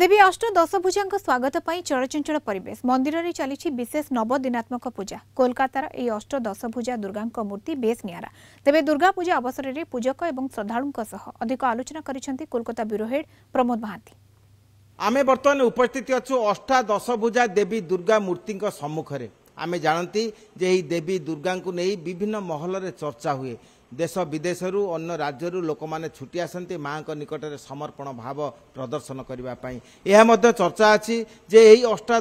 ଦେବୀ ଅଷ୍ଟ ଦଶଭୁଜାଙ୍କ ସ୍ୱାଗତ ପାଇଁ ଚଳଚଞ୍ଚଳ ପରିବେଶ ମନ୍ଦିରରେ ଚାଲିଛି ବିଶେଷ ନବଦିନାତ୍ମକ ପୂଜା କୋଲକାତାର ଏହି ଅଷ୍ଟ ଦଶଭୁଜା ଦୁର୍ଗାଙ୍କ ମୂର୍ତ୍ତି ବେଶ୍ ନିଆରା ତେବେ ଦୁର୍ଗାପୂଜା ଅବସରରେ ପୂଜକ ଏବଂ ଶ୍ରଦ୍ଧାଳୁଙ୍କ ସହ ଅଧିକ ଆଲୋଚନା କରିଛନ୍ତି କୋଲକାତା ବ୍ୟୁରୋ ହେଡ୍ ପ୍ରମୋଦ ମହାନ୍ତି ଆମେ ବର୍ତ୍ତମାନ ଉପସ୍ଥିତ ଅଛୁ ଅଷ୍ଟା ଦଶଭୁଜା ଦେବୀ ଦୁର୍ଗା ମୂର୍ତ୍ତିଙ୍କ ସମ୍ମୁଖରେ ଆମେ ଜାଣନ୍ତି ଯେ ଏହି ଦେବୀ ଦୁର୍ଗାଙ୍କୁ ନେଇ ବିଭିନ୍ନ ମହଲରେ ଚର୍ଚ୍ଚା ହୁଏ ଦେଶ ବିଦେଶରୁ ଅନ୍ୟ ରାଜ୍ୟରୁ ଲୋକମାନେ ଛୁଟି ଆସନ୍ତି ମାଆଙ୍କ ନିକଟରେ ସମର୍ପଣ ଭାବ ପ୍ରଦର୍ଶନ କରିବା ପାଇଁ ଏହା ମଧ୍ୟ ଚର୍ଚ୍ଚା ଅଛି ଯେ ଏହି ଅଷ୍ଟା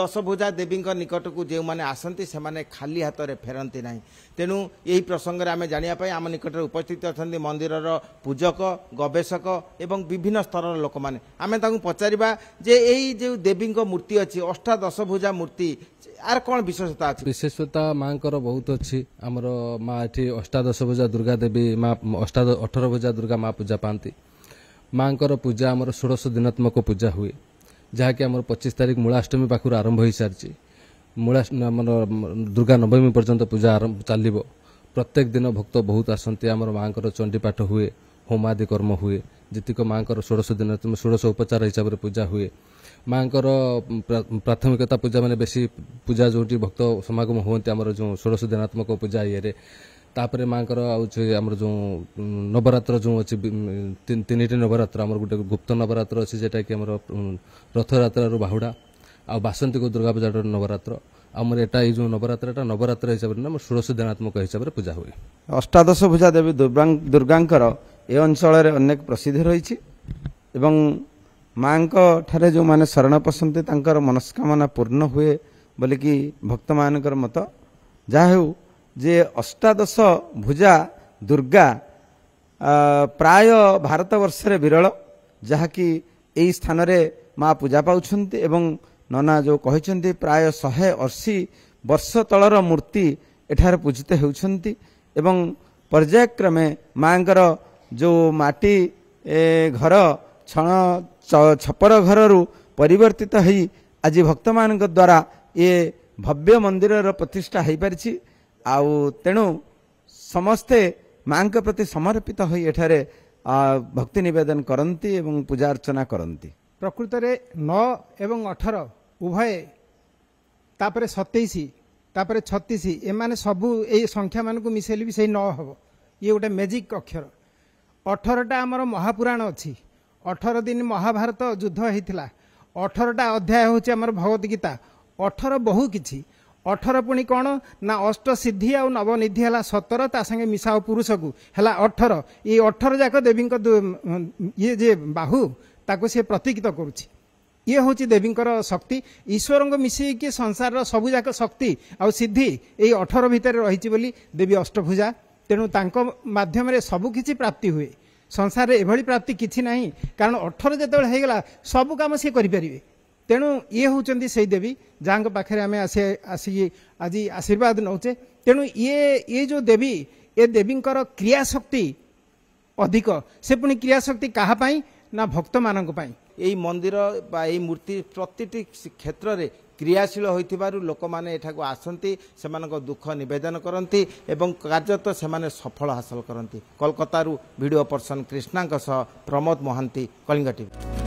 ଦଶଭୁଜା ଦେବୀଙ୍କ ନିକଟକୁ ଯେଉଁମାନେ ଆସନ୍ତି ସେମାନେ ଖାଲି ହାତରେ ଫେରନ୍ତି ନାହିଁ ତେଣୁ ଏହି ପ୍ରସଙ୍ଗରେ ଆମେ ଜାଣିବା ପାଇଁ ଆମ ନିକଟରେ ଉପସ୍ଥିତ ଅଛନ୍ତି ମନ୍ଦିରର ପୂଜକ ଗବେଷକ ଏବଂ ବିଭିନ୍ନ ସ୍ତରର ଲୋକମାନେ ଆମେ ତାଙ୍କୁ ପଚାରିବା ଯେ ଏହି ଯେଉଁ ଦେବୀଙ୍କ ମୂର୍ତ୍ତି ଅଛି ଅଷ୍ଟା ଦଶଭୁଜା ମୂର୍ତ୍ତି ଆର କ'ଣ ବିଶେଷତା ଅଛି ବିଶେଷତା ମାଙ୍କର ବହୁତ ଅଛି ଆମର ମା ଏଠି ଅଷ୍ଟାଦଶ ଭୁଜା ଦୁର୍ଗା ଦେବୀ ମା ଅଷ୍ଟାଦ ଅଠର ଭୁଜା ଦୁର୍ଗା ମା ପୂଜା ପାଆନ୍ତି ମାଙ୍କର ପୂଜା ଆମର ଷୋଡ଼ଶ ଦିନାତ୍ମକ ପୂଜା ହୁଏ ଯାହାକି ଆମର ପଚିଶ ତାରିଖ ମୂଳାଷ୍ଟମୀ ପାଖରୁ ଆରମ୍ଭ ହୋଇସାରିଛି ମୂଳା ଆମର ଦୁର୍ଗା ନବମୀ ପର୍ଯ୍ୟନ୍ତ ପୂଜା ଆରମ୍ଭ ଚାଲିବ ପ୍ରତ୍ୟେକ ଦିନ ଭକ୍ତ ବହୁତ ଆସନ୍ତି ଆମର ମାଙ୍କର ଚଣ୍ଡୀପାଠ ହୁଏ ହୋମାଦି କର୍ମ ହୁଏ ଯେତିକ ମାଆଙ୍କର ଷୋଡ଼ଶ ଦିନ ଷୋଡ଼ଶ ଉପଚାର ହିସାବରେ ପୂଜା ହୁଏ ମାଆଙ୍କର ପ୍ରାଥମିକତା ପୂଜା ମାନେ ବେଶୀ ପୂଜା ଯେଉଁଠି ଭକ୍ତ ସମାଗମ ହୁଅନ୍ତି ଆମର ଯେଉଁ ଷୋଡ଼ଶ ଦିନାତ୍ମକ ପୂଜା ଇଏରେ ତାପରେ ମାଆଙ୍କର ଆଉ ଆମର ଯେଉଁ ନବରାତ୍ର ଯେଉଁ ଅଛି ତିନିଟି ନବରାତ୍ର ଆମର ଗୋଟେ ଗୁପ୍ତ ନବରାତ୍ର ଅଛି ଯେଉଁଟାକି ଆମର ରଥଯାତ୍ରାରୁ ବାହୁଡ଼ା ଆଉ ବାସନ୍ତୀକୁ ଦୁର୍ଗା ପୂଜାଟାର ନବରାତ୍ର ଆମର ଏଟା ଏଇ ଯେଉଁ ନବରାତ୍ରଟା ନବରାତ୍ର ହିସାବରେ ନା ଆମର ଷୋଡ଼ଶ ଦିନାତ୍ମକ ହିସାବରେ ପୂଜା ହୁଏ ଅଷ୍ଟାଦଶ ପୂଜା ଦେବୀ ଦୁର୍ଗାଙ୍କର ଏ ଅଞ୍ଚଳରେ ଅନେକ ପ୍ରସିଦ୍ଧି ରହିଛି ଏବଂ ମାଆଙ୍କ ଠାରେ ଯେଉଁମାନେ ଶରଣ ପଶନ୍ତି ତାଙ୍କର ମନସ୍କାମନା ପୂର୍ଣ୍ଣ ହୁଏ ବୋଲିକି ଭକ୍ତମାନଙ୍କର ମତ ଯାହା ହେଉ ଯେ ଅଷ୍ଟାଦଶ ଭୁଜା ଦୁର୍ଗା ପ୍ରାୟ ଭାରତବର୍ଷରେ ବିରଳ ଯାହାକି ଏହି ସ୍ଥାନରେ ମା' ପୂଜା ପାଉଛନ୍ତି ଏବଂ ନନା ଯେଉଁ କହିଛନ୍ତି ପ୍ରାୟ ଶହେ ଅଶୀ ବର୍ଷ ତଳର ମୂର୍ତ୍ତି ଏଠାରେ ପୂଜିତ ହେଉଛନ୍ତି ଏବଂ ପର୍ଯ୍ୟାୟକ୍ରମେ ମାଆଙ୍କର ଯେଉଁ ମାଟି ଘର ଛଣ ଛପର ଘରରୁ ପରିବର୍ତ୍ତିତ ହୋଇ ଆଜି ଭକ୍ତମାନଙ୍କ ଦ୍ୱାରା ଇଏ ଭବ୍ୟ ମନ୍ଦିରର ପ୍ରତିଷ୍ଠା ହୋଇପାରିଛି ଆଉ ତେଣୁ ସମସ୍ତେ ମାଙ୍କ ପ୍ରତି ସମର୍ପିତ ହୋଇ ଏଠାରେ ଭକ୍ତି ନିବେଦନ କରନ୍ତି ଏବଂ ପୂଜା ଅର୍ଚ୍ଚନା କରନ୍ତି ପ୍ରକୃତରେ ନଅ ଏବଂ ଅଠର ଉଭୟ ତାପରେ ସତେଇଶ ତାପରେ ଛତିଶ ଏମାନେ ସବୁ ଏଇ ସଂଖ୍ୟାମାନଙ୍କୁ ମିଶାଇଲେ ବି ସେଇ ନଅ ହେବ ଇଏ ଗୋଟେ ମ୍ୟାଜିକ୍ ଅକ୍ଷର ଅଠରଟା ଆମର ମହାପୁରାଣ ଅଛି ଅଠର ଦିନ ମହାଭାରତ ଯୁଦ୍ଧ ହେଇଥିଲା ଅଠରଟା ଅଧ୍ୟାୟ ହେଉଛି ଆମର ଭଗବତ ଗୀତା ଅଠର ବହୁ କିଛି ଅଠର ପୁଣି କ'ଣ ନା ଅଷ୍ଟସିଦ୍ଧି ଆଉ ନବନିଧି ହେଲା ସତର ତା ସାଙ୍ଗେ ମିଶାଅ ପୁରୁଷକୁ ହେଲା ଅଠର ଏଇ ଅଠର ଯାକ ଦେବୀଙ୍କ ଇଏ ଯିଏ ବାହୁ ତାକୁ ସେ ପ୍ରତୀକିତ କରୁଛି ଇଏ ହେଉଛି ଦେବୀଙ୍କର ଶକ୍ତି ଈଶ୍ୱରଙ୍କୁ ମିଶେଇକି ସଂସାରର ସବୁଯାକ ଶକ୍ତି ଆଉ ସିଦ୍ଧି ଏଇ ଅଠର ଭିତରେ ରହିଛି ବୋଲି ଦେବୀ ଅଷ୍ଟଭୂଜା ତେଣୁ ତାଙ୍କ ମାଧ୍ୟମରେ ସବୁକିଛି ପ୍ରାପ୍ତି ହୁଏ ସଂସାରରେ ଏଭଳି ପ୍ରାପ୍ତି କିଛି ନାହିଁ କାରଣ ଅଠର ଯେତେବେଳେ ହୋଇଗଲା ସବୁ କାମ ସିଏ କରିପାରିବେ ତେଣୁ ଇଏ ହେଉଛନ୍ତି ସେଇ ଦେବୀ ଯାହାଙ୍କ ପାଖରେ ଆମେ ଆସି ଆସିକି ଆଜି ଆଶୀର୍ବାଦ ନେଉଛେ ତେଣୁ ଇଏ ଇଏ ଯେଉଁ ଦେବୀ ଏ ଦେବୀଙ୍କର କ୍ରିୟାଶକ୍ତି ଅଧିକ ସେ ପୁଣି କ୍ରିୟାଶକ୍ତି କାହା ପାଇଁ ନା ଭକ୍ତମାନଙ୍କ ପାଇଁ এই ମନ୍ଦିର ବା এই ମୂର୍ତ୍ତି ପ୍ରତିଟି କ୍ଷେତ୍ରରେ କ୍ରିୟାଶୀଳ ହୋଇଥିବାରୁ ଲୋକମାନେ ଏଠାକୁ ଆସନ୍ତି ସେମାନଙ୍କ ଦୁଃଖ ନିବେଦନ କରନ୍ତି ଏବଂ କାର୍ଯ୍ୟତଃ ସେମାନେ ସଫଳ ହାସଲ କରନ୍ତି କୋଲକାତାରୁ ଭିଡ଼ିଓ ପର୍ସନ୍ କ୍ରିଷ୍ଣାଙ୍କ ସହ ପ୍ରମୋଦ ମହାନ୍ତି କଳିଙ୍ଗ ଟିଭି